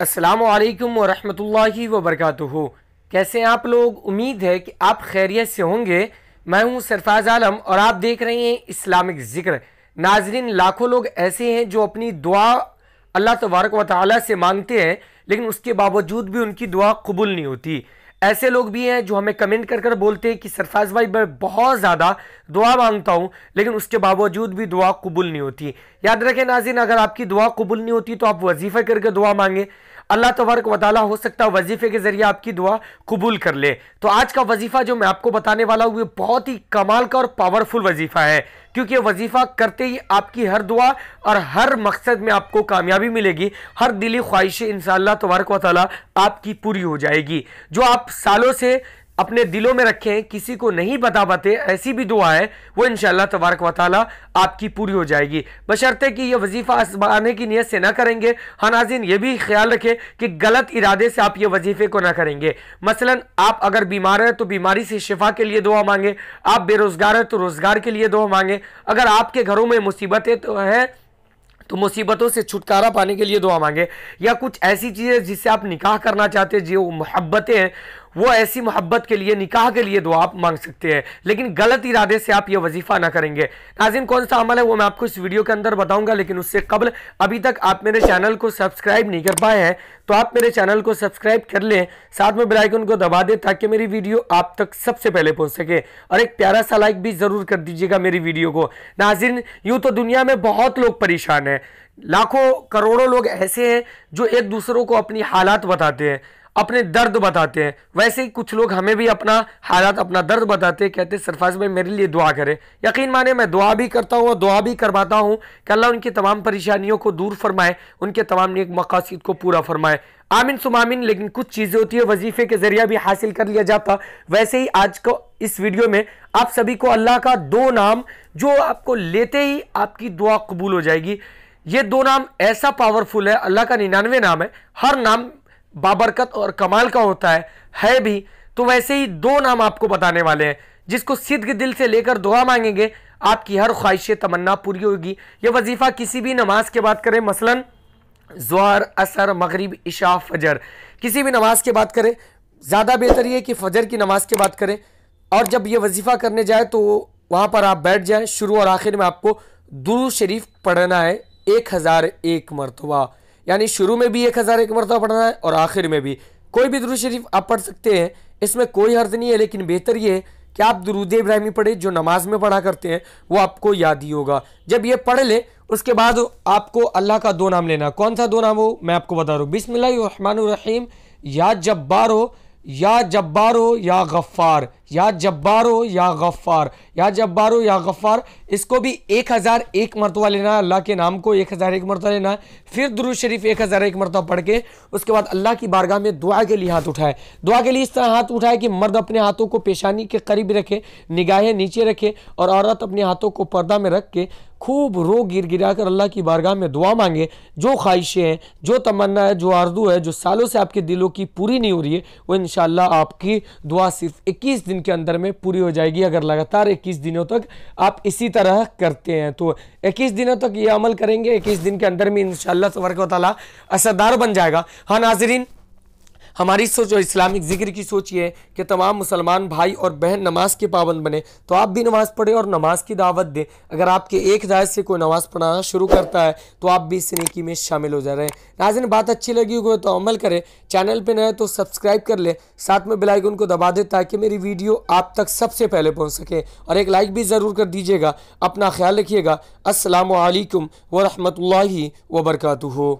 अस्सलाम वालेकुम वरहमतुल्लाहि कैसे आप लोग उम्मीद है कि आप खैरियत से होंगे मैं हूं सरफाज आलम और आप देख रहे हैं इस्लामिक ज़िक्र नाजरीन लाखों लोग ऐसे हैं जो अपनी दुआ अल्लाह तबारक व ताली से मांगते हैं लेकिन उसके बावजूद भी उनकी दुआ कबूल नहीं होती ऐसे लोग भी हैं जो हमें कमेंट कर कर बोलते हैं कि सरफाज भाई मैं बहुत ज़्यादा दुआ मांगता हूँ लेकिन उसके बावजूद भी दुआ कबूल नहीं होती याद रखें नाजिन अगर आपकी दुआ कबूल नहीं होती तो आप वजीफ़ा करके दुआ मांगें अल्लाह तबारक वाली हो सकता है वजीफे के ज़रिए आपकी दुआ कबूल कर ले तो आज का वजीफ़ा जो मैं आपको बताने वाला हूँ ये बहुत ही कमाल का और पावरफुल वजीफ़ा है क्योंकि ये वजीफ़ा करते ही आपकी हर दुआ और हर मकसद में आपको कामयाबी मिलेगी हर दिली ख्वाहिशें इन शबारक वाली आपकी पूरी हो जाएगी जो आप सालों से अपने दिलों में रखें किसी को नहीं बता पाते ऐसी भी दुआ है वो इन तबारक वाली आपकी पूरी हो जाएगी बशर्ते कि यह वजीफ़ा आने की नीयत से ना करेंगे हाँ नाजिन ये भी ख्याल रखें कि गलत इरादे से आप ये वजीफ़े को ना करेंगे मसलन आप अगर बीमार हैं तो बीमारी से शिफा के लिए दुआ मांगे आप बेरोज़गार हैं तो रोज़गार के लिए दुआ मांगे अगर आपके घरों में मुसीबतें तो हैं तो मुसीबतों से छुटकारा पाने के लिए दुआ मांगे या कुछ ऐसी चीज़ें जिससे आप निकाह करना चाहते हैं जो मोहब्बतें हैं वो ऐसी मोहब्बत के लिए निकाह के लिए दुआ आप मांग सकते हैं लेकिन गलत इरादे से आप ये वजीफ़ा ना करेंगे नाजिन कौन सा अमल है वो मैं आपको इस वीडियो के अंदर बताऊंगा लेकिन उससे कबल अभी तक आप मेरे चैनल को सब्सक्राइब नहीं कर पाए हैं तो आप मेरे चैनल को सब्सक्राइब कर लें साथ में बेलाइकन को दबा दें ताकि मेरी वीडियो आप तक सबसे पहले पहुँच सके और एक प्यारा सा लाइक भी ज़रूर कर दीजिएगा मेरी वीडियो को नाजिन यूँ तो दुनिया में बहुत लोग परेशान हैं लाखों करोड़ों लोग ऐसे हैं जो एक दूसरों को अपनी हालात बताते हैं अपने दर्द बताते हैं वैसे ही कुछ लोग हमें भी अपना हालात अपना दर्द बताते हैं कहते हैं सरफाज भाई मेरे लिए दुआ करें यकीन माने मैं दुआ भी करता हूँ और दुआ भी करवाता हूँ कि अल्लाह उनकी तमाम परेशानियों को दूर फरमाए उनके तमाम नेक मकासद को पूरा फरमाए आमिन सुमामिन लेकिन कुछ चीज़ें होती है वजीफ़े के ज़रिए भी हासिल कर लिया जाता वैसे ही आज को इस वीडियो में आप सभी को अल्लाह का दो नाम जो आपको लेते ही आपकी दुआ कबूल हो जाएगी ये दो नाम ऐसा पावरफुल है अल्लाह का निन्यानवे नाम है हर नाम बाबरकत और कमाल का होता है है भी तो वैसे ही दो नाम आपको बताने वाले हैं जिसको सिद्ध दिल से लेकर दुआ मांगेंगे आपकी हर ख्वाहिश तमन्ना पूरी होगी यह वजीफ़ा किसी भी नमाज के बात करें मसलन जहर असर मगरिब इशा फजर किसी भी नमाज के बात करें ज़्यादा बेहतर ये कि फजर की नमाज के बात करें और जब ये वजीफ़ा करने जाए तो वहाँ पर आप बैठ जाएं शुरू और आखिर में आपको दुरू शरीफ पढ़ना है एक हज़ार एक मरतबा यानी शुरू में भी एक हज़ार एक मरतबा पढ़ना है और आखिर में भी कोई भी दुरुद शरीफ आप पढ़ सकते हैं इसमें कोई हर्ज नहीं है लेकिन बेहतर ये है कि आप दरूद इब्राहिमी पढ़े जो नमाज में पढ़ा करते हैं वो आपको याद ही होगा जब ये पढ़ ले उसके बाद आपको अल्लाह का दो नाम लेना कौन सा दो नाम हो मैं आपको बता रहा हूँ बिसमीम या जब्बार हो या जब्बार हो या गफ़ार या जब्बार हो या गफ़ार या जब्बारो या ग़फ्फ़ार इसको भी एक हज़ार एक मरतबा लेना है अल्लाह के नाम को एक हज़ार एक मरतबा लेना है फिर दुरु शरीफ एक हज़ार एक मरतबा पढ़ के उसके बाद अल्लाह की बारगाह में दुआ के लिए हाथ उठाए दुआ के लिए इस तरह हाथ उठाए कि मर्द अपने हाथों को पेशानी के करीब रखे निगाहें नीचे रखे और औरत अपने हाथों को पर्दा में रख के खूब रो गिर गिरा कर अल्लाह की बारगाह में दुआ मांगे जो ख्वाहिशें हैं जो तमन्ना है जो आर्दू है जो सालों से आपके दिलों की पूरी नहीं हो रही है वो इन आपकी दुआ सिर्फ इक्कीस दिन के अंदर में पूरी हो जाएगी अगर लगातार इक्कीस दिनों तक आप इसी तरह करते हैं तो इक्कीस दिनों तक ये अमल करेंगे इक्कीस दिन के अंदर में इन तबरक वाली असरदार बन जाएगा हाँ नाजरीन हमारी सोच और इस्लामिक जिक्र की सोच ये है कि तमाम मुसलमान भाई और बहन नमाज के पाबंद बने तो आप भी नमाज़ पढ़े और नमाज की दावत दें अगर आपके एक हिदायत से कोई नमाज़ पढ़ाना शुरू करता है तो आप भी इस नेकी में शामिल हो जा रहे हैं नाजिन बात अच्छी लगी हो तो अमल करें चैनल पर नए तो सब्सक्राइब कर लें साथ में बेलाइकन को दबा दें ताकि मेरी वीडियो आप तक सबसे पहले पहुँच सके और एक लाइक भी ज़रूर कर दीजिएगा अपना ख्याल रखिएगा असलकम वरहमल वर्का हो